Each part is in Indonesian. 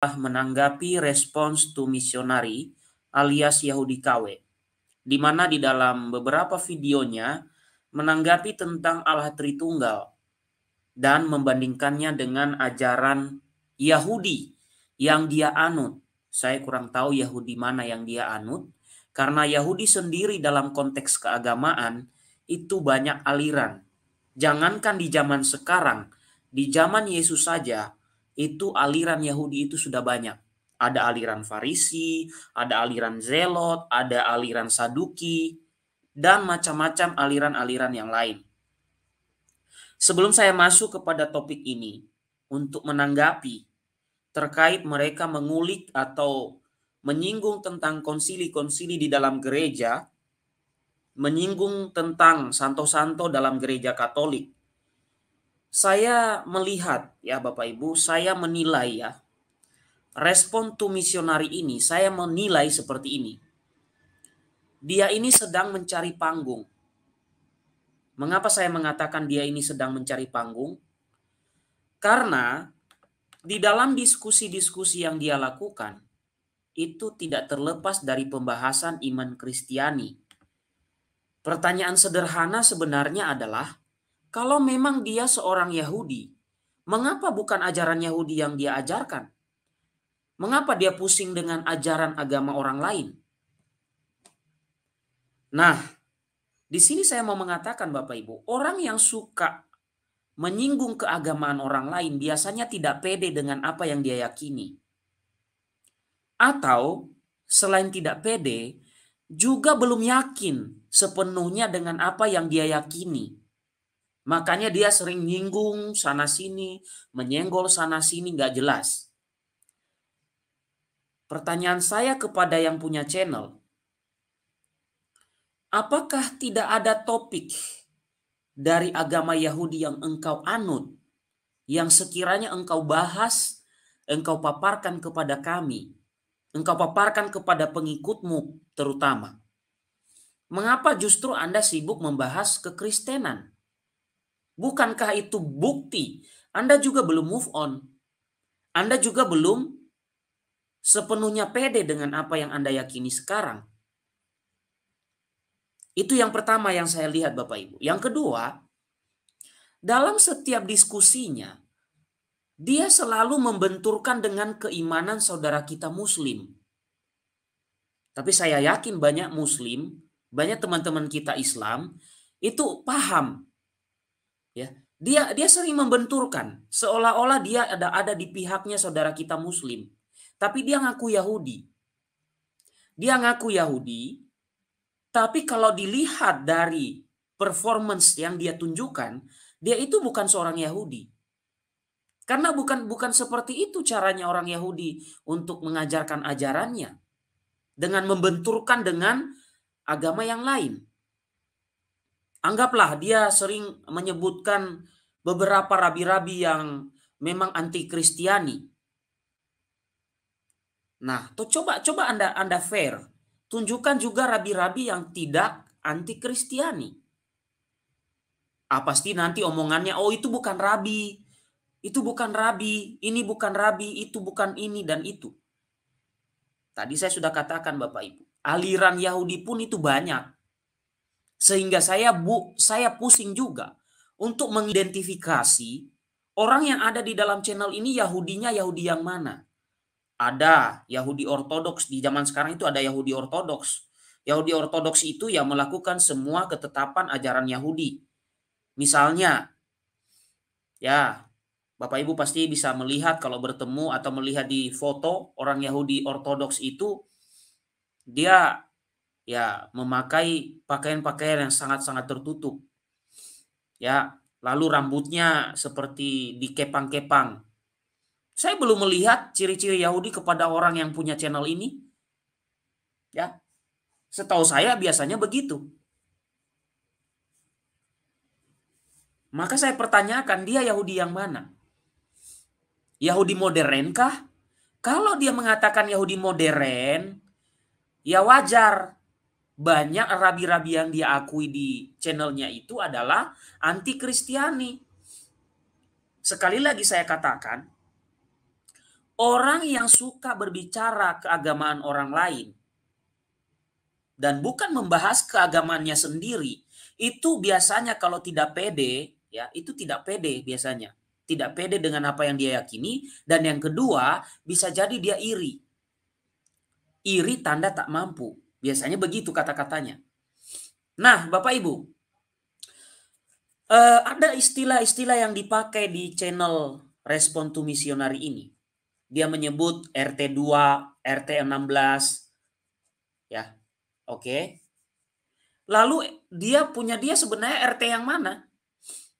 telah menanggapi respons to missionary alias Yahudi KW, di mana di dalam beberapa videonya menanggapi tentang Allah Tritunggal dan membandingkannya dengan ajaran Yahudi yang dia anut. Saya kurang tahu Yahudi mana yang dia anut, karena Yahudi sendiri dalam konteks keagamaan itu banyak aliran. Jangankan di zaman sekarang, di zaman Yesus saja itu aliran Yahudi itu sudah banyak. Ada aliran Farisi, ada aliran Zelot, ada aliran Saduki, dan macam-macam aliran-aliran yang lain. Sebelum saya masuk kepada topik ini, untuk menanggapi terkait mereka mengulik atau menyinggung tentang konsili-konsili di dalam gereja, menyinggung tentang santo-santo dalam gereja Katolik, saya melihat ya Bapak Ibu, saya menilai ya respon to missionary ini saya menilai seperti ini. Dia ini sedang mencari panggung. Mengapa saya mengatakan dia ini sedang mencari panggung? Karena di dalam diskusi-diskusi yang dia lakukan itu tidak terlepas dari pembahasan iman Kristiani. Pertanyaan sederhana sebenarnya adalah kalau memang dia seorang Yahudi, mengapa bukan ajaran Yahudi yang dia ajarkan? Mengapa dia pusing dengan ajaran agama orang lain? Nah, di sini saya mau mengatakan Bapak Ibu, orang yang suka menyinggung keagamaan orang lain biasanya tidak pede dengan apa yang dia yakini. Atau selain tidak pede, juga belum yakin sepenuhnya dengan apa yang dia yakini. Makanya dia sering nyinggung sana sini, menyenggol sana sini nggak jelas. Pertanyaan saya kepada yang punya channel, apakah tidak ada topik dari agama Yahudi yang engkau anut, yang sekiranya engkau bahas, engkau paparkan kepada kami, engkau paparkan kepada pengikutmu terutama. Mengapa justru Anda sibuk membahas kekristenan? Bukankah itu bukti Anda juga belum move on? Anda juga belum sepenuhnya pede dengan apa yang Anda yakini sekarang. Itu yang pertama yang saya lihat Bapak Ibu. Yang kedua, dalam setiap diskusinya, dia selalu membenturkan dengan keimanan saudara kita muslim. Tapi saya yakin banyak muslim, banyak teman-teman kita Islam, itu paham ya dia dia sering membenturkan seolah-olah dia ada ada di pihaknya saudara kita muslim tapi dia ngaku Yahudi dia ngaku Yahudi tapi kalau dilihat dari performance yang dia tunjukkan dia itu bukan seorang Yahudi karena bukan bukan seperti itu caranya orang Yahudi untuk mengajarkan ajarannya dengan membenturkan dengan agama yang lain anggaplah dia sering menyebutkan beberapa rabi-rabi yang memang anti Kristiani. Nah, tuh coba coba Anda Anda fair. Tunjukkan juga rabi-rabi yang tidak anti Kristiani. Ah, pasti nanti omongannya, oh itu bukan rabi, itu bukan rabi, ini bukan rabi, itu bukan ini dan itu. Tadi saya sudah katakan Bapak Ibu, aliran Yahudi pun itu banyak sehingga saya bu saya pusing juga untuk mengidentifikasi orang yang ada di dalam channel ini Yahudinya Yahudi yang mana. Ada Yahudi Ortodoks di zaman sekarang itu ada Yahudi Ortodoks. Yahudi Ortodoks itu yang melakukan semua ketetapan ajaran Yahudi. Misalnya, ya Bapak Ibu pasti bisa melihat kalau bertemu atau melihat di foto orang Yahudi Ortodoks itu dia ya memakai pakaian-pakaian yang sangat-sangat tertutup. Ya, lalu rambutnya seperti dikepang-kepang. Saya belum melihat ciri-ciri Yahudi kepada orang yang punya channel ini. Ya. Setahu saya biasanya begitu. Maka saya pertanyakan dia Yahudi yang mana? Yahudi modern kah Kalau dia mengatakan Yahudi modern, ya wajar banyak rabi-rabi yang dia akui di channelnya itu adalah anti Kristiani. Sekali lagi saya katakan, orang yang suka berbicara keagamaan orang lain dan bukan membahas keagamannya sendiri, itu biasanya kalau tidak pede, ya itu tidak pede biasanya. Tidak pede dengan apa yang dia yakini dan yang kedua bisa jadi dia iri. Iri tanda tak mampu Biasanya begitu kata-katanya. Nah, Bapak Ibu, uh, ada istilah-istilah yang dipakai di channel Respon to missionary ini. Dia menyebut RT2, RT16, ya, oke. Okay. Lalu dia punya dia sebenarnya RT yang mana?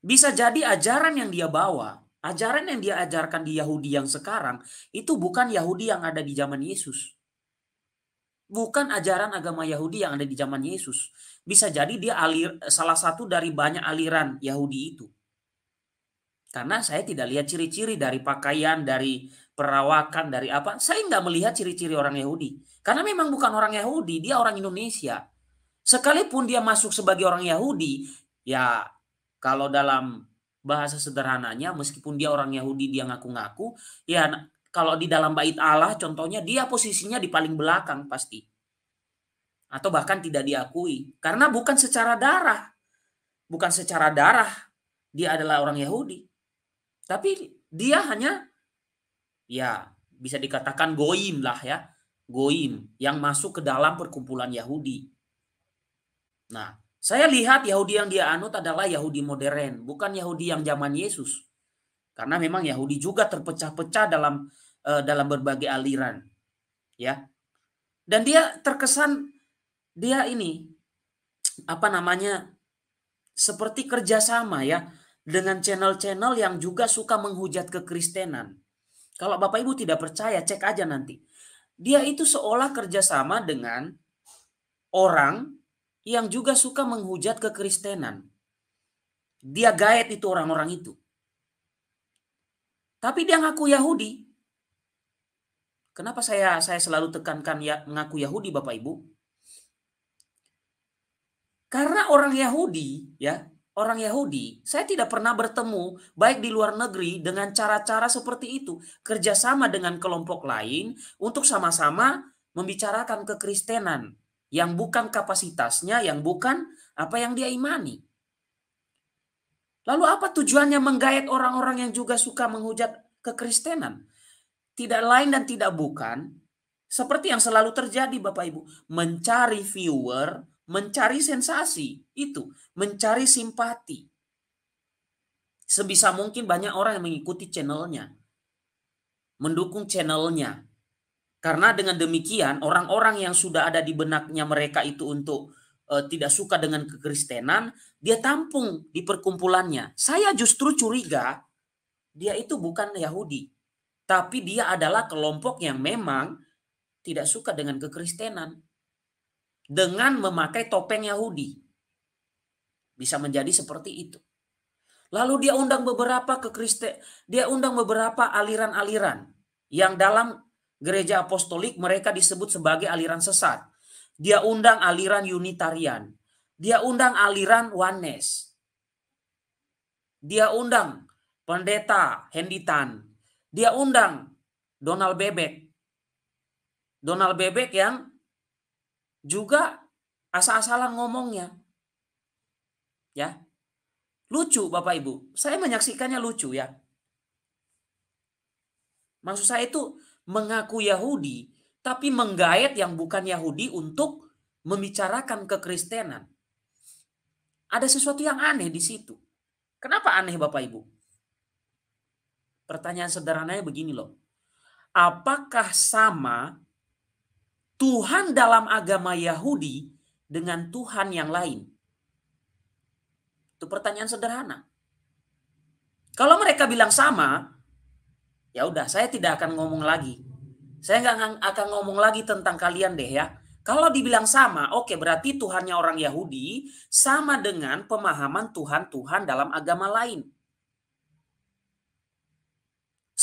Bisa jadi ajaran yang dia bawa, ajaran yang dia ajarkan di Yahudi yang sekarang itu bukan Yahudi yang ada di zaman Yesus bukan ajaran agama Yahudi yang ada di zaman Yesus. Bisa jadi dia alir salah satu dari banyak aliran Yahudi itu. Karena saya tidak lihat ciri-ciri dari pakaian, dari perawakan, dari apa. Saya nggak melihat ciri-ciri orang Yahudi. Karena memang bukan orang Yahudi, dia orang Indonesia. Sekalipun dia masuk sebagai orang Yahudi, ya kalau dalam bahasa sederhananya meskipun dia orang Yahudi dia ngaku-ngaku ya kalau di dalam bait Allah contohnya dia posisinya di paling belakang pasti. Atau bahkan tidak diakui karena bukan secara darah. Bukan secara darah dia adalah orang Yahudi. Tapi dia hanya ya bisa dikatakan goim lah ya. Goim yang masuk ke dalam perkumpulan Yahudi. Nah, saya lihat Yahudi yang dia anut adalah Yahudi modern, bukan Yahudi yang zaman Yesus. Karena memang Yahudi juga terpecah-pecah dalam uh, dalam berbagai aliran ya dan dia terkesan dia ini apa namanya seperti kerjasama ya dengan channel-channel yang juga suka menghujat kekristenan. Kalau Bapak Ibu tidak percaya, cek aja nanti. Dia itu seolah kerjasama dengan orang yang juga suka menghujat kekristenan. Dia gaet itu orang-orang itu. Tapi dia ngaku Yahudi. Kenapa saya saya selalu tekankan ya mengaku Yahudi Bapak Ibu? Karena orang Yahudi ya, orang Yahudi, saya tidak pernah bertemu baik di luar negeri dengan cara-cara seperti itu, kerjasama dengan kelompok lain untuk sama-sama membicarakan kekristenan yang bukan kapasitasnya, yang bukan apa yang dia imani. Lalu apa tujuannya menggayat orang-orang yang juga suka menghujat kekristenan? tidak lain dan tidak bukan seperti yang selalu terjadi Bapak Ibu, mencari viewer, mencari sensasi, itu, mencari simpati. Sebisa mungkin banyak orang yang mengikuti channelnya, mendukung channelnya. Karena dengan demikian orang-orang yang sudah ada di benaknya mereka itu untuk uh, tidak suka dengan kekristenan, dia tampung di perkumpulannya. Saya justru curiga dia itu bukan Yahudi tapi dia adalah kelompok yang memang tidak suka dengan kekristenan. Dengan memakai topeng Yahudi. Bisa menjadi seperti itu. Lalu dia undang beberapa ke dia undang beberapa aliran-aliran yang dalam gereja apostolik mereka disebut sebagai aliran sesat. Dia undang aliran Unitarian, dia undang aliran Oneness. Dia undang pendeta Henditan, dia undang Donald Bebek. Donald Bebek yang juga asal-asalan ngomongnya. Ya. Lucu Bapak Ibu. Saya menyaksikannya lucu ya. Maksud saya itu mengaku Yahudi tapi menggayat yang bukan Yahudi untuk membicarakan kekristenan. Ada sesuatu yang aneh di situ. Kenapa aneh Bapak Ibu? Pertanyaan sederhananya begini loh. Apakah sama Tuhan dalam agama Yahudi dengan Tuhan yang lain? Itu pertanyaan sederhana. Kalau mereka bilang sama, ya udah saya tidak akan ngomong lagi. Saya nggak akan ngomong lagi tentang kalian deh ya. Kalau dibilang sama, oke okay, berarti Tuhannya orang Yahudi sama dengan pemahaman Tuhan-Tuhan dalam agama lain.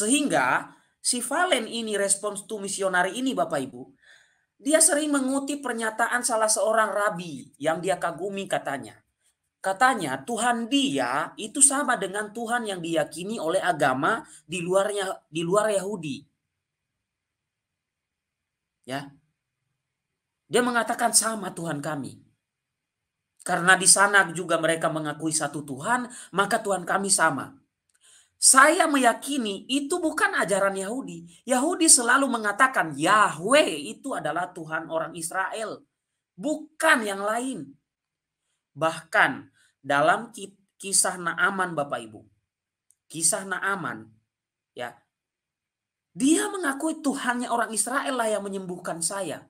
Sehingga si Valen ini respons to misionari ini Bapak Ibu, dia sering mengutip pernyataan salah seorang rabi yang dia kagumi katanya. Katanya Tuhan dia itu sama dengan Tuhan yang diyakini oleh agama di luarnya di luar Yahudi. Ya. Dia mengatakan sama Tuhan kami. Karena di sana juga mereka mengakui satu Tuhan, maka Tuhan kami sama. Saya meyakini itu bukan ajaran Yahudi. Yahudi selalu mengatakan Yahweh itu adalah Tuhan orang Israel, bukan yang lain. Bahkan dalam kisah Naaman Bapak Ibu, kisah Naaman ya. Dia mengakui Tuhannya orang Israel lah yang menyembuhkan saya.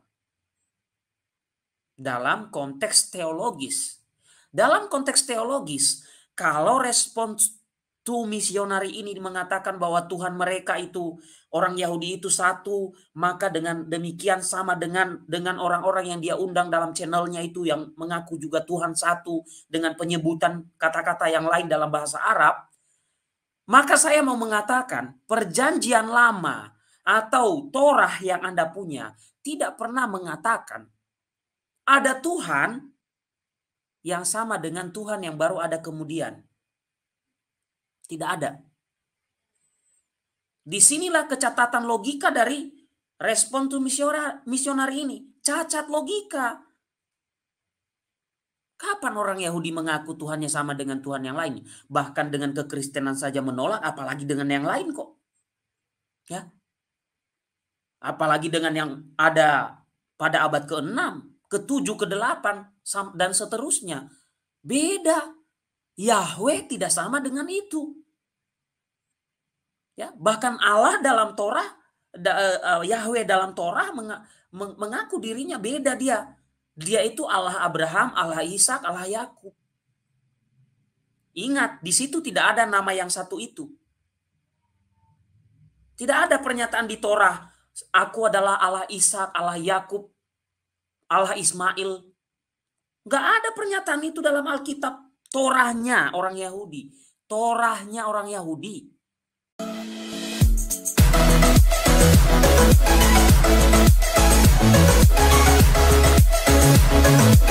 Dalam konteks teologis. Dalam konteks teologis, kalau respons Tu misionari ini mengatakan bahwa Tuhan mereka itu orang Yahudi itu satu, maka dengan demikian sama dengan dengan orang-orang yang dia undang dalam channelnya itu yang mengaku juga Tuhan satu dengan penyebutan kata-kata yang lain dalam bahasa Arab, maka saya mau mengatakan perjanjian lama atau Torah yang Anda punya tidak pernah mengatakan ada Tuhan yang sama dengan Tuhan yang baru ada kemudian. Tidak ada. Disinilah kecatatan logika dari respon to misionari ini. Cacat logika. Kapan orang Yahudi mengaku Tuhannya sama dengan Tuhan yang lain? Bahkan dengan kekristenan saja menolak, apalagi dengan yang lain kok. Ya. Apalagi dengan yang ada pada abad ke-6, ke-7, ke-8, dan seterusnya. Beda. Yahweh tidak sama dengan itu. Ya, bahkan Allah dalam Torah eh, eh, Yahweh dalam Torah mengaku dirinya beda dia. Dia itu Allah Abraham, Allah Ishak, Allah Yakub. Ingat, di situ tidak ada nama yang satu itu. Tidak ada pernyataan di Torah, aku adalah Allah Ishak, Allah Yakub, Allah Ismail. nggak ada pernyataan itu dalam Alkitab. Torahnya orang Yahudi. Torahnya orang Yahudi. Thank